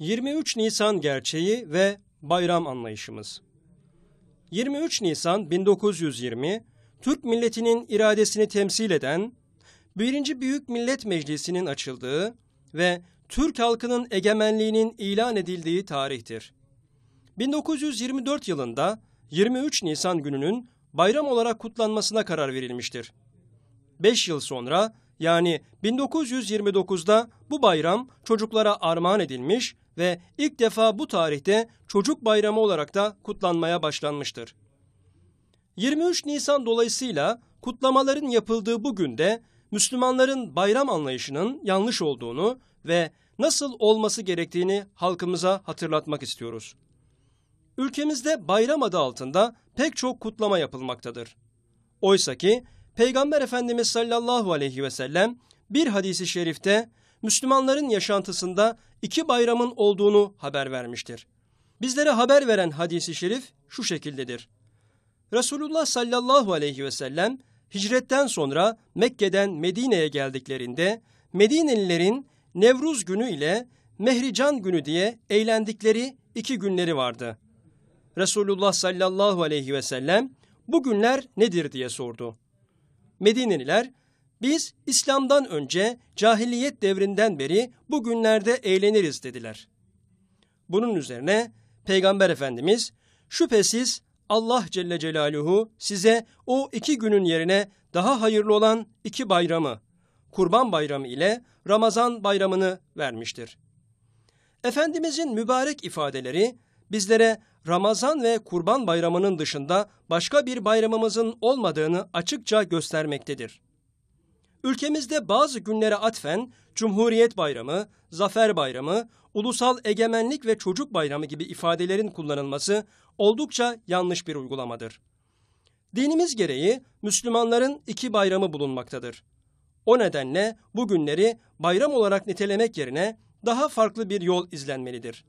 23 Nisan gerçeği ve bayram anlayışımız. 23 Nisan 1920 Türk milletinin iradesini temsil eden 1. Büyük Millet Meclisi'nin açıldığı ve Türk halkının egemenliğinin ilan edildiği tarihtir. 1924 yılında 23 Nisan gününün bayram olarak kutlanmasına karar verilmiştir. 5 yıl sonra yani 1929'da bu bayram çocuklara armağan edilmiş ve ilk defa bu tarihte çocuk bayramı olarak da kutlanmaya başlanmıştır. 23 Nisan dolayısıyla kutlamaların yapıldığı bu günde Müslümanların bayram anlayışının yanlış olduğunu ve nasıl olması gerektiğini halkımıza hatırlatmak istiyoruz. Ülkemizde bayram adı altında pek çok kutlama yapılmaktadır. Oysa ki Peygamber Efendimiz sallallahu aleyhi ve sellem bir hadisi şerifte Müslümanların yaşantısında iki bayramın olduğunu haber vermiştir. Bizlere haber veren hadisi şerif şu şekildedir. Resulullah sallallahu aleyhi ve sellem hicretten sonra Mekke'den Medine'ye geldiklerinde Medinelilerin Nevruz günü ile Mehrican günü diye eğlendikleri iki günleri vardı. Resulullah sallallahu aleyhi ve sellem bu günler nedir diye sordu. Medineliler biz İslam'dan önce cahiliyet devrinden beri bu günlerde eğleniriz dediler. Bunun üzerine Peygamber Efendimiz şüphesiz Allah Celle Celaluhu size o iki günün yerine daha hayırlı olan iki bayramı, Kurban Bayramı ile Ramazan Bayramını vermiştir. Efendimizin mübarek ifadeleri bizlere Ramazan ve Kurban Bayramı'nın dışında başka bir bayramımızın olmadığını açıkça göstermektedir. Ülkemizde bazı günlere atfen Cumhuriyet Bayramı, Zafer Bayramı, Ulusal Egemenlik ve Çocuk Bayramı gibi ifadelerin kullanılması oldukça yanlış bir uygulamadır. Dinimiz gereği Müslümanların iki bayramı bulunmaktadır. O nedenle bu günleri bayram olarak nitelemek yerine daha farklı bir yol izlenmelidir.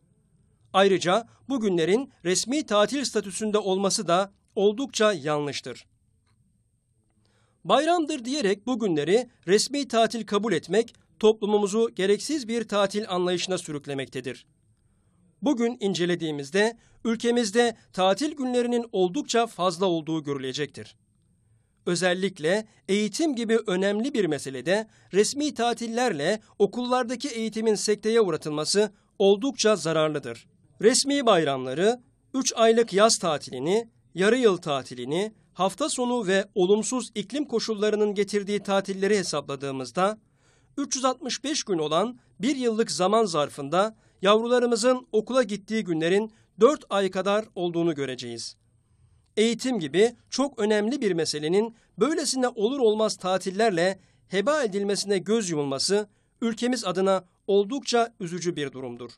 Ayrıca bu günlerin resmi tatil statüsünde olması da oldukça yanlıştır. Bayramdır diyerek bugünleri resmi tatil kabul etmek toplumumuzu gereksiz bir tatil anlayışına sürüklemektedir. Bugün incelediğimizde ülkemizde tatil günlerinin oldukça fazla olduğu görülecektir. Özellikle eğitim gibi önemli bir meselede resmi tatillerle okullardaki eğitimin sekteye uğratılması oldukça zararlıdır. Resmi bayramları, 3 aylık yaz tatilini, yarı yıl tatilini, hafta sonu ve olumsuz iklim koşullarının getirdiği tatilleri hesapladığımızda 365 gün olan bir yıllık zaman zarfında yavrularımızın okula gittiği günlerin 4 ay kadar olduğunu göreceğiz. Eğitim gibi çok önemli bir meselenin böylesine olur olmaz tatillerle heba edilmesine göz yumulması ülkemiz adına oldukça üzücü bir durumdur.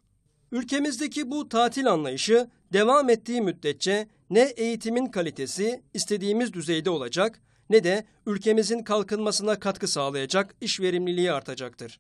Ülkemizdeki bu tatil anlayışı devam ettiği müddetçe ne eğitimin kalitesi istediğimiz düzeyde olacak ne de ülkemizin kalkınmasına katkı sağlayacak iş verimliliği artacaktır.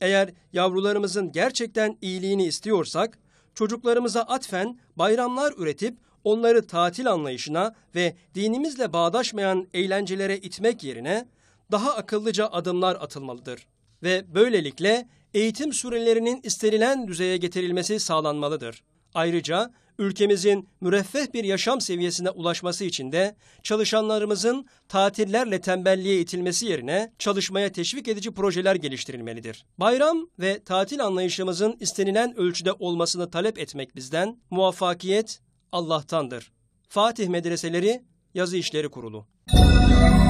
Eğer yavrularımızın gerçekten iyiliğini istiyorsak, çocuklarımıza atfen bayramlar üretip onları tatil anlayışına ve dinimizle bağdaşmayan eğlencelere itmek yerine daha akıllıca adımlar atılmalıdır. Ve böylelikle eğitim sürelerinin istenilen düzeye getirilmesi sağlanmalıdır. Ayrıca ülkemizin müreffeh bir yaşam seviyesine ulaşması için de çalışanlarımızın tatillerle tembelliğe itilmesi yerine çalışmaya teşvik edici projeler geliştirilmelidir. Bayram ve tatil anlayışımızın istenilen ölçüde olmasını talep etmek bizden, muvaffakiyet Allah'tandır. Fatih Medreseleri Yazı İşleri Kurulu